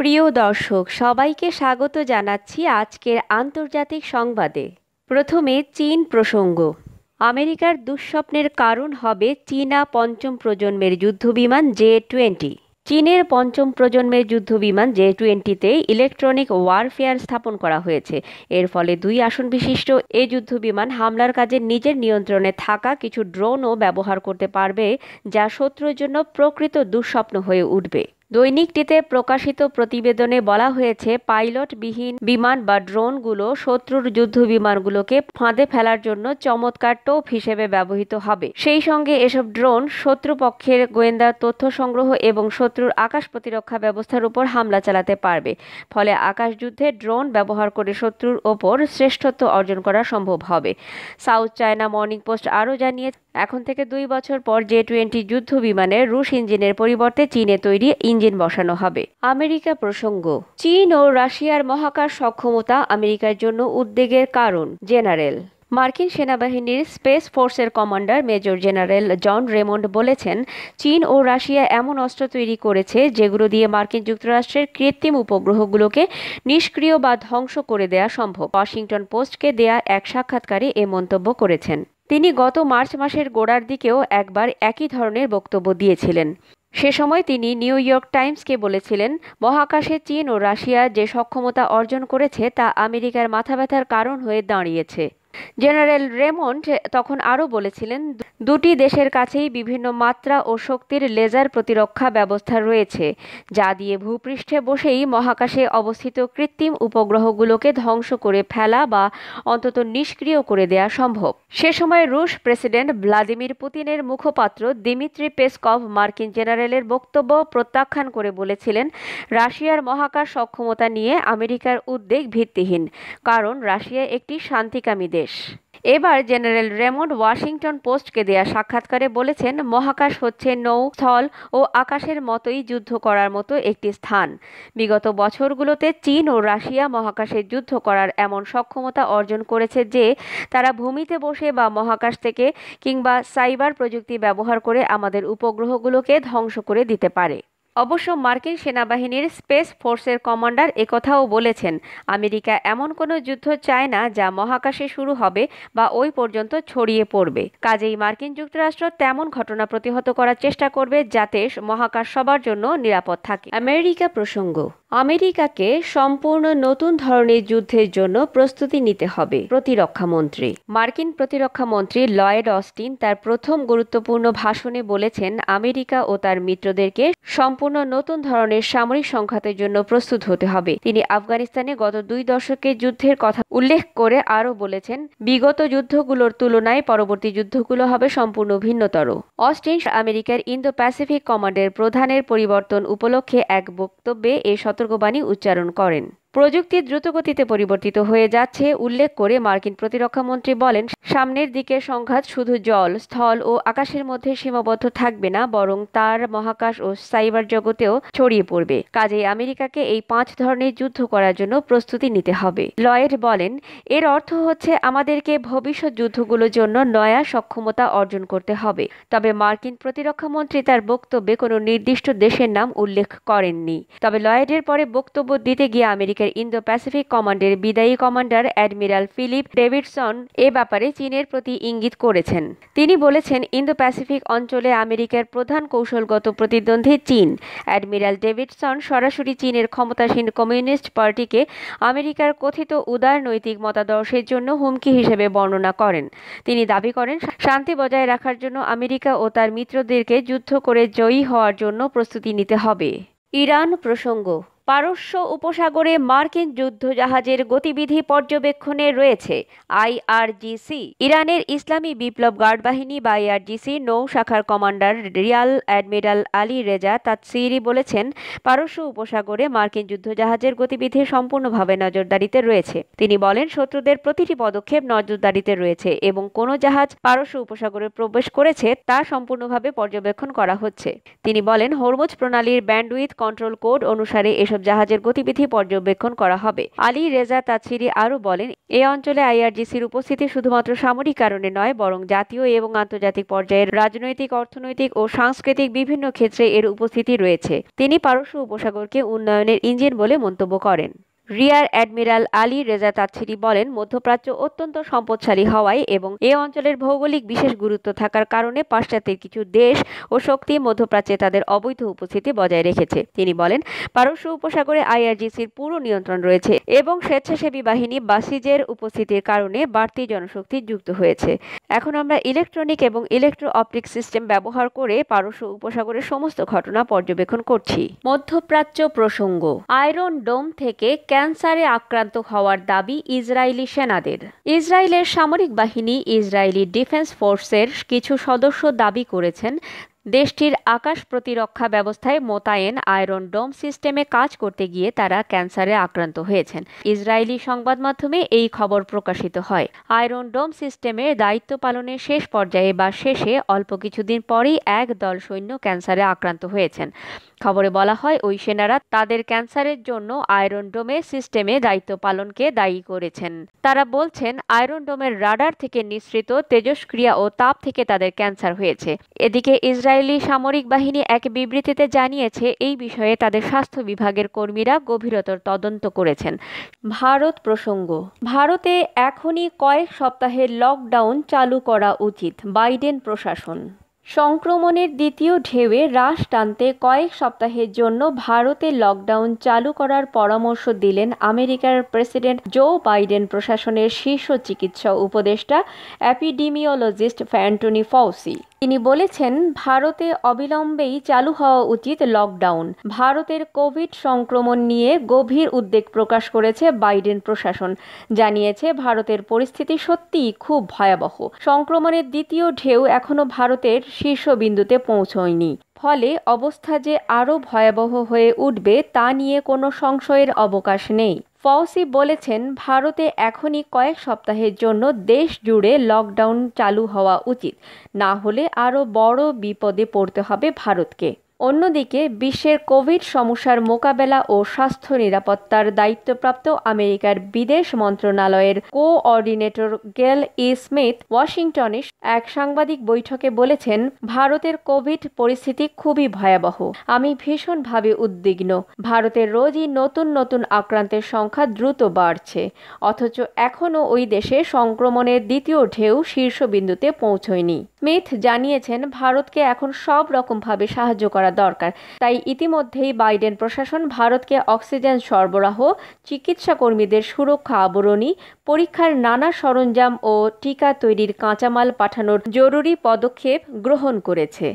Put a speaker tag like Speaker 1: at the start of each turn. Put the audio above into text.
Speaker 1: প্রিয় দর্শক সবাইকে স্বাগত জানাচ্ছি আজকের আন্তর্জাতিক সংবাদে প্রথমে চীন প্রসঙ্গ আমেরিকার দুঃস্বপ্নের কারণ হবে চীনা পঞ্চম প্রজন্মের যুদ্ধবিমান জে টোয়েন্টি চীনের পঞ্চম প্রজন্মের যুদ্ধবিমান জে টোয়েন্টিতে ইলেকট্রনিক ওয়ারফেয়ার স্থাপন করা হয়েছে এর ফলে দুই আসন বিশিষ্ট এ যুদ্ধবিমান হামলার কাজে নিজের নিয়ন্ত্রণে থাকা কিছু ড্রোনও ব্যবহার করতে পারবে যা শত্রুর জন্য প্রকৃত দুঃস্বপ্ন হয়ে উঠবে দৈনিকটিতে প্রকাশিত প্রতিবেদনে বলা হয়েছে পাইলটবিহীন বিমান বা ড্রোনগুলো শত্রুর যুদ্ধ বিমানগুলোকে ফাঁদে ফেলার জন্য চমৎকার টোপ হিসেবে ব্যবহৃত হবে সেই সঙ্গে এসব ড্রোন শত্রুপক্ষের গোয়েন্দা তথ্য সংগ্রহ এবং শত্রুর আকাশ প্রতিরক্ষা ব্যবস্থার উপর হামলা চালাতে পারবে ফলে আকাশ যুদ্ধে ড্রোন ব্যবহার করে শত্রুর ওপর শ্রেষ্ঠত্ব অর্জন করা সম্ভব হবে সাউথ চায়না মর্নিং পোস্ট আরও জানিয়ে এখন থেকে দুই বছর পর জে টোয়েন্টি যুদ্ধ বিমানে রুশ ইঞ্জিনের পরিবর্তে চীনে তৈরি ইঞ্জিন বসানো হবে আমেরিকা প্রসঙ্গ চীন ও রাশিয়ার মহাকাশ সক্ষমতা আমেরিকার জন্য উদ্বেগের কারণ জেনারেল মার্কিন সেনাবাহিনীর স্পেস ফোর্সের commander major general John Raymond বলেছেন চীন ও রাশিয়া এমন অস্ত্র তৈরি করেছে যেগুলো দিয়ে মার্কিন যুক্তরাষ্ট্রের কৃত্রিম উপগ্রহগুলোকে নিষ্ক্রিয় বা ধ্বংস করে দেয়া সম্ভব ওয়াশিংটন পোস্টকে দেয়া এক সাক্ষাৎকারে এ মন্তব্য করেছেন তিনি গত মার্চ মাসের গোড়ার দিকেও একবার একই ধরনের বক্তব্য দিয়েছিলেন সে সময় তিনি নিউ ইয়র্ক টাইমসকে বলেছিলেন মহাকাশে চীন ও রাশিয়া যে সক্ষমতা অর্জন করেছে তা আমেরিকার মাথা ব্যথার কারণ হয়ে দাঁড়িয়েছে জেনারেল রেমন্ড তখন আরও বলেছিলেন দুটি দেশের কাছেই বিভিন্ন মাত্রা ও শক্তির লেজার প্রতিরক্ষা ব্যবস্থা রয়েছে যা দিয়ে ভূপৃষ্ঠে বসেই মহাকাশে অবস্থিত কৃত্রিম উপগ্রহগুলোকে ধ্বংস করে ফেলা বা অন্তত নিষ্ক্রিয় করে দেয়া সম্ভব সে সময় রুশ প্রেসিডেন্ট ভ্লাদিমির পুতিনের মুখপাত্র দিমিত্রি পেসকভ মার্কিন জেনারেলের বক্তব্য প্রত্যাখ্যান করে বলেছিলেন রাশিয়ার মহাকাশ সক্ষমতা নিয়ে আমেরিকার উদ্বেগ ভিত্তিহীন কারণ রাশিয়া একটি শান্তিকামী দেশ এবার জেনারেল রেমন্ড ওয়াশিংটন পোস্টকে দেয়া সাক্ষাৎকারে বলেছেন মহাকাশ হচ্ছে নৌ স্থল ও আকাশের মতোই যুদ্ধ করার মতো একটি স্থান বিগত বছরগুলোতে চীন ও রাশিয়া মহাকাশে যুদ্ধ করার এমন সক্ষমতা অর্জন করেছে যে তারা ভূমিতে বসে বা মহাকাশ থেকে কিংবা সাইবার প্রযুক্তি ব্যবহার করে আমাদের উপগ্রহগুলোকে ধ্বংস করে দিতে পারে অবশ্য মার্কিন সেনাবাহিনীর স্পেস ফোর্সের কমান্ডার একথাও বলেছেন আমেরিকা এমন কোনো যুদ্ধ চায় না যা মহাকাশে শুরু হবে বা ওই পর্যন্ত ছড়িয়ে পড়বে কাজেই মার্কিন যুক্তরাষ্ট্র তেমন ঘটনা প্রতিহত করার চেষ্টা করবে যাতে মহাকাশ সবার জন্য নিরাপদ থাকে আমেরিকা প্রসঙ্গ আমেরিকাকে সম্পূর্ণ নতুন ধরনের যুদ্ধের জন্য প্রস্তুতি নিতে হবে প্রতিরক্ষামন্ত্রী মার্কিন প্রতিরক্ষামন্ত্রী লয়েড অস্টিন তার প্রথম গুরুত্বপূর্ণ ভাষণে বলেছেন আমেরিকা ও তার মিত্রদেরকে সম্প সম্পূর্ণ নতুন ধরনের সামরিক সংঘাতের জন্য প্রস্তুত হতে হবে তিনি আফগানিস্তানে গত দুই দশকে যুদ্ধের কথা উল্লেখ করে আরও বলেছেন বিগত যুদ্ধগুলোর তুলনায় পরবর্তী যুদ্ধগুলো হবে সম্পূর্ণ ভিন্নতর অস্টিন আমেরিকার ইন্দো প্যাসিফিক কমান্ডের প্রধানের পরিবর্তন উপলক্ষে এক বক্তব্যে এ সতর্কবাণী উচ্চারণ করেন প্রযুক্তি দ্রুতগতিতে পরিবর্তিত হয়ে যাচ্ছে উল্লেখ করে মার্কিন প্রতিরক্ষা মন্ত্রী বলেন সামনের দিকে সংঘাত শুধু জল স্থল ও আকাশের মধ্যে সীমাবদ্ধ থাকবে না বরং তার মহাকাশ ও সাইবার জগতেও ছড়িয়ে পড়বে কাজেই আমেরিকাকে এই পাঁচ ধরনের যুদ্ধ করার জন্য প্রস্তুতি নিতে হবে লয়েড বলেন এর অর্থ হচ্ছে আমাদেরকে ভবিষ্যৎ যুদ্ধগুলোর জন্য নয়া সক্ষমতা অর্জন করতে হবে তবে মার্কিন প্রতিরক্ষা মন্ত্রী তার বক্তব্যে কোনো নির্দিষ্ট দেশের নাম উল্লেখ করেননি তবে লয়েডের পরে বক্তব্য দিতে গিয়ে আমেরিকা সামরিকের ইন্দো প্যাসিফিক কমান্ডের বিদায়ী কমান্ডার অ্যাডমিরাল ফিলিপ ডেভিডসন এ ব্যাপারে চীনের প্রতি ইঙ্গিত করেছেন তিনি বলেছেন ইন্দো প্যাসিফিক অঞ্চলে আমেরিকার প্রধান কৌশলগত প্রতিদ্বন্দ্বী চীন অ্যাডমিরাল ডেভিডসন সরাসরি চীনের ক্ষমতাসীন কমিউনিস্ট পার্টিকে আমেরিকার কথিত উদার নৈতিক মতাদর্শের জন্য হুমকি হিসেবে বর্ণনা করেন তিনি দাবি করেন শান্তি বজায় রাখার জন্য আমেরিকা ও তার মিত্রদেরকে যুদ্ধ করে জয়ী হওয়ার জন্য প্রস্তুতি নিতে হবে ইরান প্রসঙ্গ পারস্য উপসাগরে মার্কিন যুদ্ধজাহাজের গতিবিধি পর্যবেক্ষণে রয়েছে আইআরজিসি ইরানের ইসলামী বিপ্লব গার্ড বাহিনী বা আইআরজিসি নৌ শাখার commander rear admiral Ali Reza Tangsiri বলেছেন পারস্য উপসাগরে মার্কিন যুদ্ধজাহাজের গতিবিধি সম্পূর্ণভাবে নজরদারিতে রয়েছে তিনি বলেন শত্রুদের প্রতিটি পদক্ষেপ নজরদারিতে রয়েছে এবং কোন জাহাজ পারস্য উপসাগরে প্রবেশ করেছে তা সম্পূর্ণভাবে পর্যবেক্ষণ করা হচ্ছে তিনি বলেন হরমুজ প্রণালীর ব্যান্ডউইথ কন্ট্রোল কোড অনুসারে এসব এসব জাহাজের গতিবিধি পর্যবেক্ষণ করা হবে আলী রেজা তাছিরি আরও বলেন এ অঞ্চলে আইআরজিসির উপস্থিতি শুধুমাত্র সামরিক কারণে নয় বরং জাতীয় এবং আন্তর্জাতিক পর্যায়ের রাজনৈতিক অর্থনৈতিক ও সাংস্কৃতিক বিভিন্ন ক্ষেত্রে এর উপস্থিতি রয়েছে তিনি পারস্য উপসাগরকে উন্নয়নের ইঞ্জিন বলে মন্তব্য করেন rear admiral Ali Reza Tangsiri বলেন মধ্যপ্রাচ্য অত্যন্ত সম্পদশালী হওয়ায় এবং এ অঞ্চলের ভৌগোলিক বিশেষ গুরুত্ব থাকার কারণে পাশ্চাত্যের কিছু দেশ ও শক্তি মধ্যপ্রাচ্যে তাদের অবৈধ উপস্থিতি বজায় রেখেছে তিনি বলেন পারস্য উপসাগরে আইআরজিসির পুরো নিয়ন্ত্রণ রয়েছে এবং স্বেচ্ছাসেবী বাহিনী বাসিজের উপস্থিতির কারণে বাড়তি জনশক্তি যুক্ত হয়েছে এখন আমরা ইলেকট্রনিক এবং ইলেকট্রো অপটিক সিস্টেম ব্যবহার করে পারস্য উপসাগরের সমস্ত ঘটনা পর্যবেক্ষণ করছি মধ্যপ্রাচ্য প্রসঙ্গ আয়রন ডোম থেকে ক্যান্সারে আক্রান্ত হওয়ার দাবি ইসরায়েলি সেনাদের ইসরায়েলের সামরিক বাহিনী ইসরায়েলি ডিফেন্স ফোর্সের কিছু সদস্য দাবি করেছেন দেশটির আকাশ প্রতিরক্ষা ব্যবস্থায় মোতায়েন আয়রন ডোম সিস্টেমে কাজ করতে গিয়ে তারা ক্যান্সারে আক্রান্ত হয়েছেন ইসরায়েলি সংবাদ মাধ্যমে এই খবর প্রকাশিত হয় আয়রন ডোম সিস্টেমে দায়িত্ব পালনের শেষ পর্যায়ে বা শেষে অল্প কিছুদিন পরেই এক দল সৈন্য ক্যান্সারে আক্রান্ত হয়েছেন খবরে বলা হয় ওই সেনারা তাদের ক্যান্সারের জন্য আয়রন ডোমে সিস্টেমে দায়িত্ব পালনকে দায়ী করেছেন তারা বলছেন আয়রন ডোমের রাডার থেকে নিঃসৃত তেজস্ক্রিয়া ও তাপ থেকে তাদের ক্যান্সার হয়েছে এদিকে ইসরায়েল ইসরায়েলি সামরিক বাহিনী এক বিবৃতিতে জানিয়েছে এই বিষয়ে তাদের স্বাস্থ্য বিভাগের কর্মীরা গভীরতর তদন্ত করেছেন ভারত প্রসঙ্গ ভারতে এখনই কয়েক সপ্তাহের লকডাউন চালু করা উচিত বাইডেন প্রশাসন সংক্রমণের দ্বিতীয় ঢেউয়ে হ্রাস টানতে কয়েক সপ্তাহের জন্য ভারতে লকডাউন চালু করার পরামর্শ দিলেন আমেরিকার প্রেসিডেন্ট জো বাইডেন প্রশাসনের শীর্ষ চিকিৎসা উপদেষ্টা অ্যাপিডিমিওলজিস্ট ফ্যান্টনি ফৌসি তিনি বলেছেন ভারতে অবিলম্বেই চালু হওয়া উচিত লকডাউন ভারতের কোভিড সংক্রমণ নিয়ে গভীর উদ্বেগ প্রকাশ করেছে বাইডেন প্রশাসন জানিয়েছে ভারতের পরিস্থিতি সত্যিই খুব ভয়াবহ সংক্রমণের দ্বিতীয় ঢেউ এখনও ভারতের শীর্ষবিন্দুতে পৌঁছয়নি ফলে অবস্থা যে আরও ভয়াবহ হয়ে উঠবে তা নিয়ে কোনো সংশয়ের অবকাশ নেই ফৌসি বলেছেন ভারতে এখনই কয়েক সপ্তাহের জন্য দেশ জুড়ে লকডাউন চালু হওয়া উচিত না হলে আরও বড় বিপদে পড়তে হবে ভারতকে অন্যদিকে বিশ্বের কোভিড সমস্যার মোকাবেলা ও স্বাস্থ্য নিরাপত্তার দায়িত্বপ্রাপ্ত আমেরিকার বিদেশ মন্ত্রণালয়ের কোঅর্ডিনেটর গেল ই স্মিথ ওয়াশিংটনে এক সাংবাদিক বৈঠকে বলেছেন ভারতের কোভিড পরিস্থিতি খুবই ভয়াবহ আমি ভীষণভাবে উদ্বিগ্ন ভারতের রোজই নতুন নতুন আক্রান্তের সংখ্যা দ্রুত বাড়ছে অথচ এখনও ওই দেশে সংক্রমণের দ্বিতীয় ঢেউ শীর্ষবিন্দুতে পৌঁছয়নি স্মিথ জানিয়েছেন ভারতকে এখন সব রকমভাবে সাহায্য করা করা দরকার তাই ইতিমধ্যেই বাইডেন প্রশাসন ভারতকে অক্সিজেন সরবরাহ চিকিৎসা কর্মীদের সুরক্ষা আবরণী পরীক্ষার নানা সরঞ্জাম ও টিকা তৈরির কাঁচামাল পাঠানোর জরুরি পদক্ষেপ গ্রহণ করেছে